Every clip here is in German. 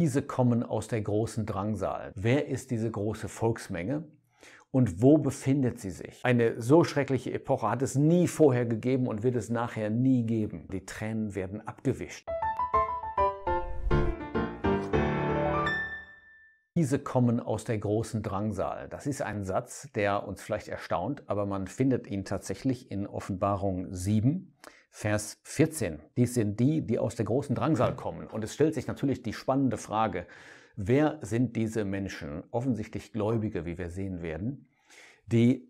Diese kommen aus der großen Drangsal. Wer ist diese große Volksmenge? Und wo befindet sie sich? Eine so schreckliche Epoche hat es nie vorher gegeben und wird es nachher nie geben. Die Tränen werden abgewischt. Diese kommen aus der großen Drangsal. Das ist ein Satz, der uns vielleicht erstaunt, aber man findet ihn tatsächlich in Offenbarung 7. Vers 14. Dies sind die, die aus der großen Drangsal mhm. kommen. Und es stellt sich natürlich die spannende Frage, wer sind diese Menschen, offensichtlich Gläubige, wie wir sehen werden, die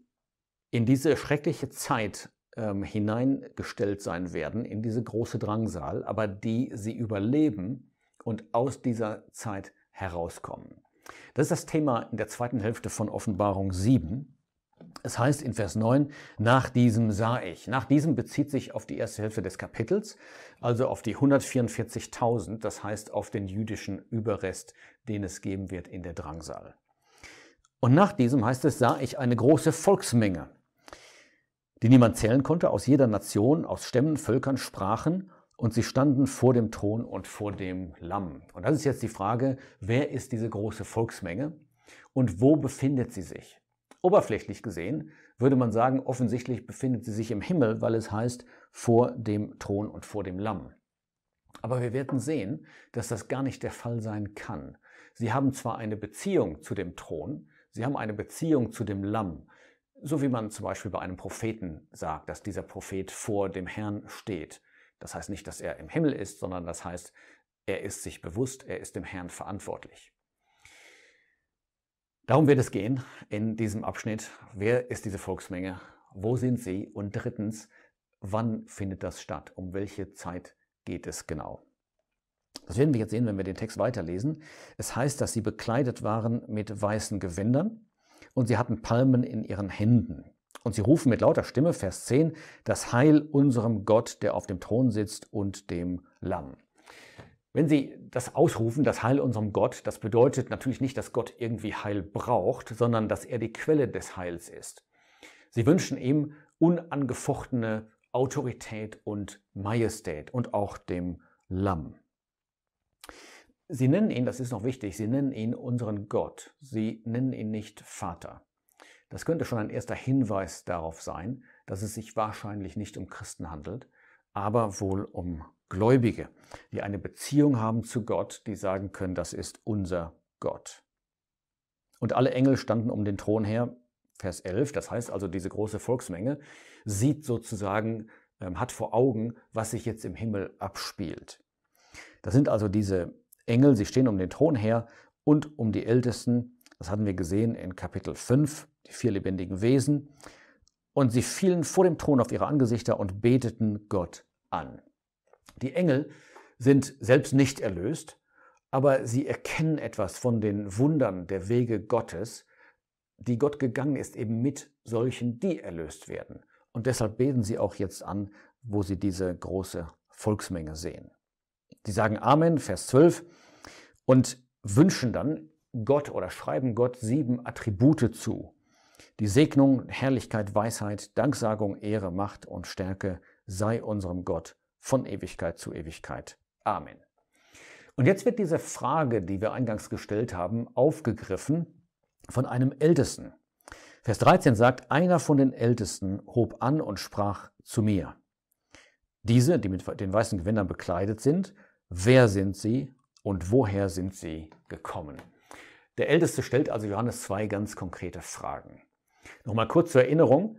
in diese schreckliche Zeit ähm, hineingestellt sein werden, in diese große Drangsal, aber die sie überleben und aus dieser Zeit herauskommen. Das ist das Thema in der zweiten Hälfte von Offenbarung 7. Es heißt in Vers 9, nach diesem sah ich. Nach diesem bezieht sich auf die erste Hälfte des Kapitels, also auf die 144.000, das heißt auf den jüdischen Überrest, den es geben wird in der Drangsal. Und nach diesem heißt es, sah ich eine große Volksmenge, die niemand zählen konnte, aus jeder Nation, aus Stämmen, Völkern, Sprachen, und sie standen vor dem Thron und vor dem Lamm. Und das ist jetzt die Frage, wer ist diese große Volksmenge und wo befindet sie sich? Oberflächlich gesehen würde man sagen, offensichtlich befindet sie sich im Himmel, weil es heißt vor dem Thron und vor dem Lamm. Aber wir werden sehen, dass das gar nicht der Fall sein kann. Sie haben zwar eine Beziehung zu dem Thron, sie haben eine Beziehung zu dem Lamm, so wie man zum Beispiel bei einem Propheten sagt, dass dieser Prophet vor dem Herrn steht. Das heißt nicht, dass er im Himmel ist, sondern das heißt, er ist sich bewusst, er ist dem Herrn verantwortlich. Darum wird es gehen in diesem Abschnitt. Wer ist diese Volksmenge? Wo sind sie? Und drittens, wann findet das statt? Um welche Zeit geht es genau? Das werden wir jetzt sehen, wenn wir den Text weiterlesen. Es heißt, dass sie bekleidet waren mit weißen Gewändern und sie hatten Palmen in ihren Händen. Und sie rufen mit lauter Stimme, Vers 10, das Heil unserem Gott, der auf dem Thron sitzt und dem Lamm. Wenn Sie das ausrufen, das Heil unserem Gott, das bedeutet natürlich nicht, dass Gott irgendwie Heil braucht, sondern dass er die Quelle des Heils ist. Sie wünschen ihm unangefochtene Autorität und Majestät und auch dem Lamm. Sie nennen ihn, das ist noch wichtig, Sie nennen ihn unseren Gott. Sie nennen ihn nicht Vater. Das könnte schon ein erster Hinweis darauf sein, dass es sich wahrscheinlich nicht um Christen handelt, aber wohl um Gläubige, die eine Beziehung haben zu Gott, die sagen können, das ist unser Gott. Und alle Engel standen um den Thron her, Vers 11, das heißt also diese große Volksmenge, sieht sozusagen, ähm, hat vor Augen, was sich jetzt im Himmel abspielt. Das sind also diese Engel, sie stehen um den Thron her und um die Ältesten, das hatten wir gesehen in Kapitel 5, die vier lebendigen Wesen, und sie fielen vor dem Thron auf ihre Angesichter und beteten Gott an. Die Engel sind selbst nicht erlöst, aber sie erkennen etwas von den Wundern der Wege Gottes, die Gott gegangen ist, eben mit solchen, die erlöst werden. Und deshalb beten sie auch jetzt an, wo sie diese große Volksmenge sehen. Sie sagen Amen, Vers 12, und wünschen dann Gott oder schreiben Gott sieben Attribute zu. Die Segnung, Herrlichkeit, Weisheit, Danksagung, Ehre, Macht und Stärke sei unserem Gott von Ewigkeit zu Ewigkeit. Amen. Und jetzt wird diese Frage, die wir eingangs gestellt haben, aufgegriffen von einem Ältesten. Vers 13 sagt, einer von den Ältesten hob an und sprach zu mir. Diese, die mit den weißen Gewändern bekleidet sind, wer sind sie und woher sind sie gekommen? Der Älteste stellt also Johannes zwei ganz konkrete Fragen. Nochmal kurz zur Erinnerung,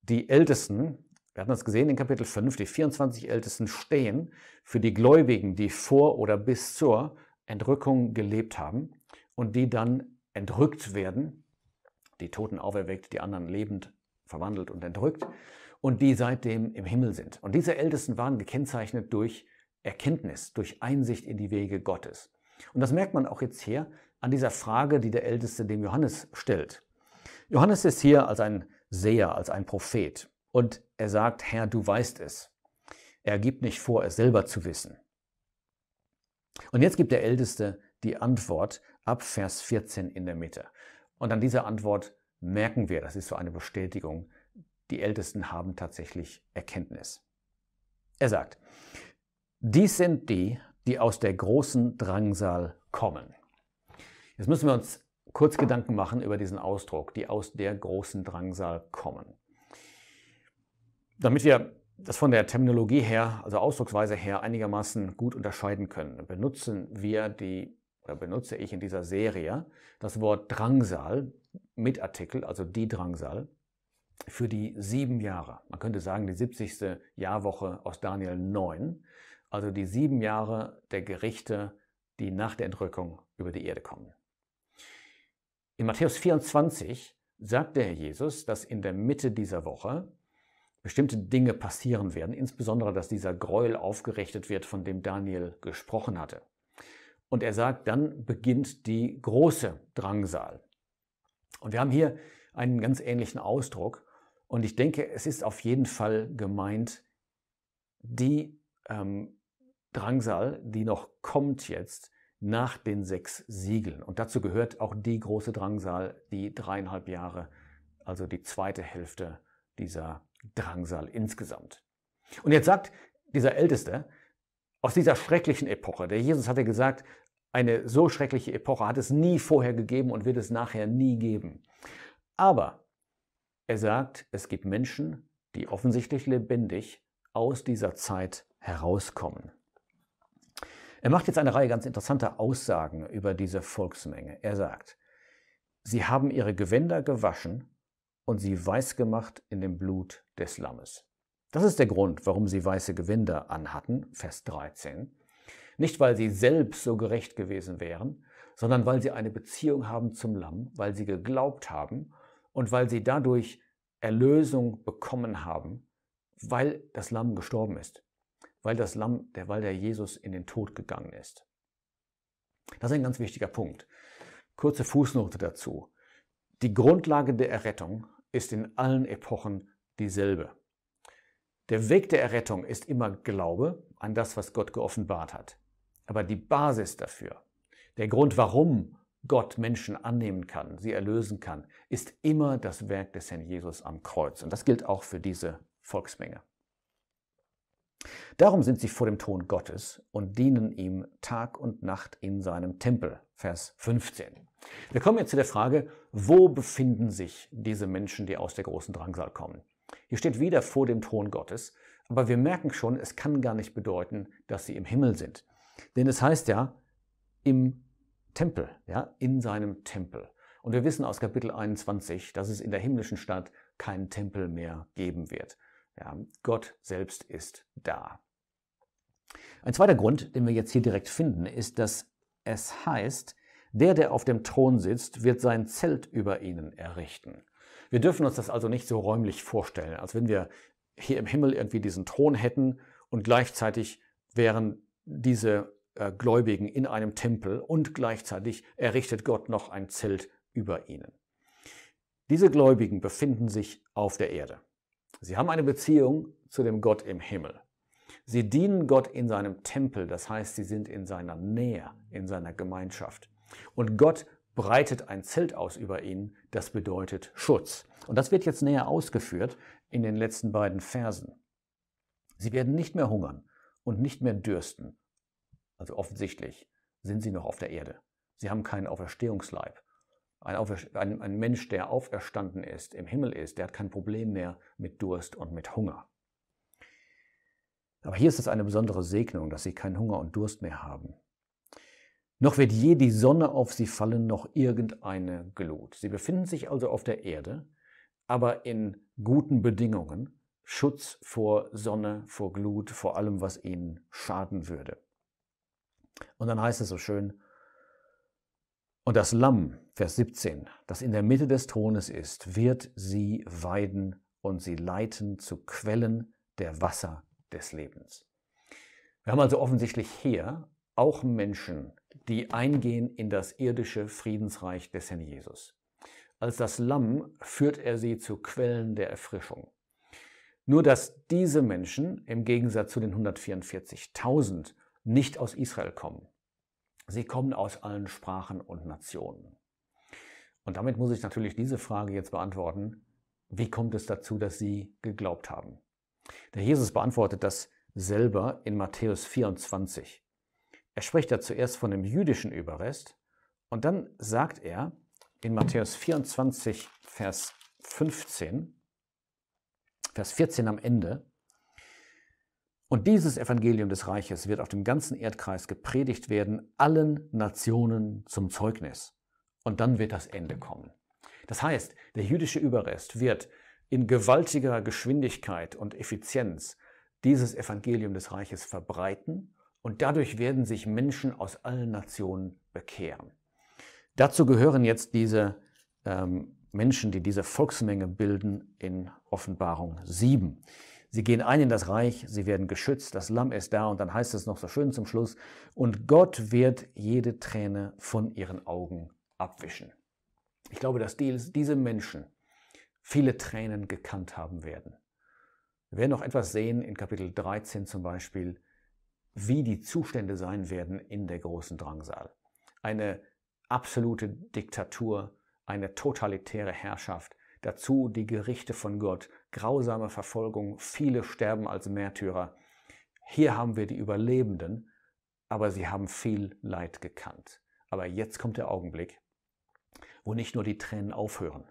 die Ältesten wir hatten das gesehen in Kapitel 5, die 24 Ältesten stehen für die Gläubigen, die vor oder bis zur Entrückung gelebt haben und die dann entrückt werden, die Toten auferweckt, die anderen lebend verwandelt und entrückt und die seitdem im Himmel sind. Und diese Ältesten waren gekennzeichnet durch Erkenntnis, durch Einsicht in die Wege Gottes. Und das merkt man auch jetzt hier an dieser Frage, die der Älteste dem Johannes stellt. Johannes ist hier als ein Seher, als ein Prophet und er sagt, Herr, du weißt es. Er gibt nicht vor, es selber zu wissen. Und jetzt gibt der Älteste die Antwort ab Vers 14 in der Mitte. Und an dieser Antwort merken wir, das ist so eine Bestätigung, die Ältesten haben tatsächlich Erkenntnis. Er sagt, dies sind die, die aus der großen Drangsal kommen. Jetzt müssen wir uns kurz Gedanken machen über diesen Ausdruck, die aus der großen Drangsal kommen. Damit wir das von der Terminologie her, also Ausdrucksweise her, einigermaßen gut unterscheiden können, benutzen wir die, oder benutze ich in dieser Serie das Wort Drangsal mit Artikel, also die Drangsal, für die sieben Jahre. Man könnte sagen, die 70. Jahrwoche aus Daniel 9, also die sieben Jahre der Gerichte, die nach der Entrückung über die Erde kommen. In Matthäus 24 sagt der Herr Jesus, dass in der Mitte dieser Woche bestimmte Dinge passieren werden, insbesondere dass dieser Gräuel aufgerichtet wird, von dem Daniel gesprochen hatte. Und er sagt, dann beginnt die große Drangsal. Und wir haben hier einen ganz ähnlichen Ausdruck. Und ich denke, es ist auf jeden Fall gemeint, die ähm, Drangsal, die noch kommt jetzt nach den sechs Siegeln. Und dazu gehört auch die große Drangsal, die dreieinhalb Jahre, also die zweite Hälfte dieser Drangsal insgesamt. Und jetzt sagt dieser Älteste aus dieser schrecklichen Epoche, der Jesus hatte gesagt, eine so schreckliche Epoche hat es nie vorher gegeben und wird es nachher nie geben. Aber er sagt, es gibt Menschen, die offensichtlich lebendig aus dieser Zeit herauskommen. Er macht jetzt eine Reihe ganz interessanter Aussagen über diese Volksmenge. Er sagt, sie haben ihre Gewänder gewaschen und sie weiß gemacht in dem Blut des Lammes. Das ist der Grund, warum sie weiße Gewänder anhatten, Vers 13. Nicht, weil sie selbst so gerecht gewesen wären, sondern weil sie eine Beziehung haben zum Lamm, weil sie geglaubt haben und weil sie dadurch Erlösung bekommen haben, weil das Lamm gestorben ist, weil das Lamm, der, weil der Jesus in den Tod gegangen ist. Das ist ein ganz wichtiger Punkt. Kurze Fußnote dazu. Die Grundlage der Errettung ist in allen Epochen dieselbe. Der Weg der Errettung ist immer Glaube an das, was Gott geoffenbart hat. Aber die Basis dafür, der Grund, warum Gott Menschen annehmen kann, sie erlösen kann, ist immer das Werk des Herrn Jesus am Kreuz. Und das gilt auch für diese Volksmenge. Darum sind sie vor dem Thron Gottes und dienen ihm Tag und Nacht in seinem Tempel. Vers 15. Wir kommen jetzt zu der Frage, wo befinden sich diese Menschen, die aus der großen Drangsal kommen? Hier steht wieder vor dem Thron Gottes, aber wir merken schon, es kann gar nicht bedeuten, dass sie im Himmel sind. Denn es heißt ja, im Tempel, ja, in seinem Tempel. Und wir wissen aus Kapitel 21, dass es in der himmlischen Stadt keinen Tempel mehr geben wird. Ja, Gott selbst ist da. Ein zweiter Grund, den wir jetzt hier direkt finden, ist, dass es heißt, der, der auf dem Thron sitzt, wird sein Zelt über ihnen errichten. Wir dürfen uns das also nicht so räumlich vorstellen, als wenn wir hier im Himmel irgendwie diesen Thron hätten und gleichzeitig wären diese äh, Gläubigen in einem Tempel und gleichzeitig errichtet Gott noch ein Zelt über ihnen. Diese Gläubigen befinden sich auf der Erde. Sie haben eine Beziehung zu dem Gott im Himmel. Sie dienen Gott in seinem Tempel, das heißt, sie sind in seiner Nähe, in seiner Gemeinschaft. Und Gott breitet ein Zelt aus über ihnen, das bedeutet Schutz. Und das wird jetzt näher ausgeführt in den letzten beiden Versen. Sie werden nicht mehr hungern und nicht mehr dürsten. Also offensichtlich sind sie noch auf der Erde. Sie haben keinen Auferstehungsleib. Ein, ein, ein Mensch, der auferstanden ist, im Himmel ist, der hat kein Problem mehr mit Durst und mit Hunger. Aber hier ist es eine besondere Segnung, dass sie keinen Hunger und Durst mehr haben. Noch wird je die Sonne auf sie fallen, noch irgendeine Glut. Sie befinden sich also auf der Erde, aber in guten Bedingungen, Schutz vor Sonne, vor Glut, vor allem, was ihnen schaden würde. Und dann heißt es so schön, und das Lamm, Vers 17, das in der Mitte des Thrones ist, wird sie weiden und sie leiten zu Quellen der Wasser des Lebens. Wir haben also offensichtlich hier auch Menschen, die eingehen in das irdische Friedensreich des Herrn Jesus. Als das Lamm führt er sie zu Quellen der Erfrischung. Nur dass diese Menschen im Gegensatz zu den 144.000 nicht aus Israel kommen. Sie kommen aus allen Sprachen und Nationen. Und damit muss ich natürlich diese Frage jetzt beantworten. Wie kommt es dazu, dass Sie geglaubt haben? Der Jesus beantwortet das selber in Matthäus 24. Er spricht da zuerst von dem jüdischen Überrest und dann sagt er in Matthäus 24, Vers 15, Vers 14 am Ende, und dieses Evangelium des Reiches wird auf dem ganzen Erdkreis gepredigt werden, allen Nationen zum Zeugnis. Und dann wird das Ende kommen. Das heißt, der jüdische Überrest wird in gewaltiger Geschwindigkeit und Effizienz dieses Evangelium des Reiches verbreiten und dadurch werden sich Menschen aus allen Nationen bekehren. Dazu gehören jetzt diese ähm, Menschen, die diese Volksmenge bilden in Offenbarung 7. Sie gehen ein in das Reich, sie werden geschützt, das Lamm ist da und dann heißt es noch so schön zum Schluss, und Gott wird jede Träne von ihren Augen abwischen. Ich glaube, dass diese Menschen, viele Tränen gekannt haben werden. Wir werden noch etwas sehen in Kapitel 13 zum Beispiel, wie die Zustände sein werden in der großen Drangsal. Eine absolute Diktatur, eine totalitäre Herrschaft, dazu die Gerichte von Gott, grausame Verfolgung, viele sterben als Märtyrer. Hier haben wir die Überlebenden, aber sie haben viel Leid gekannt. Aber jetzt kommt der Augenblick, wo nicht nur die Tränen aufhören,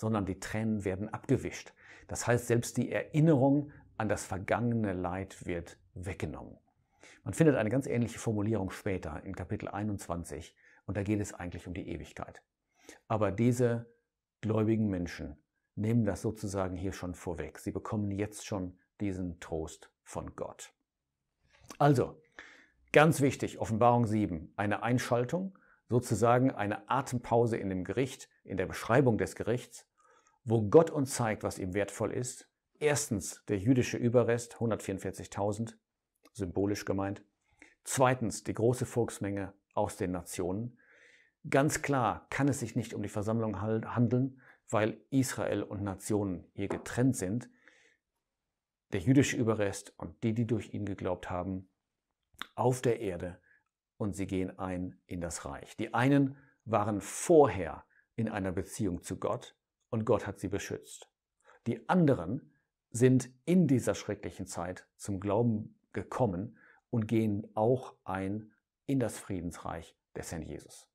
sondern die Tränen werden abgewischt. Das heißt, selbst die Erinnerung an das vergangene Leid wird weggenommen. Man findet eine ganz ähnliche Formulierung später in Kapitel 21 und da geht es eigentlich um die Ewigkeit. Aber diese gläubigen Menschen nehmen das sozusagen hier schon vorweg. Sie bekommen jetzt schon diesen Trost von Gott. Also, ganz wichtig, Offenbarung 7, eine Einschaltung, sozusagen eine Atempause in dem Gericht, in der Beschreibung des Gerichts wo Gott uns zeigt, was ihm wertvoll ist. Erstens der jüdische Überrest, 144.000, symbolisch gemeint. Zweitens die große Volksmenge aus den Nationen. Ganz klar kann es sich nicht um die Versammlung handeln, weil Israel und Nationen hier getrennt sind. Der jüdische Überrest und die, die durch ihn geglaubt haben, auf der Erde und sie gehen ein in das Reich. Die einen waren vorher in einer Beziehung zu Gott, und Gott hat sie beschützt. Die anderen sind in dieser schrecklichen Zeit zum Glauben gekommen und gehen auch ein in das Friedensreich des Herrn Jesus.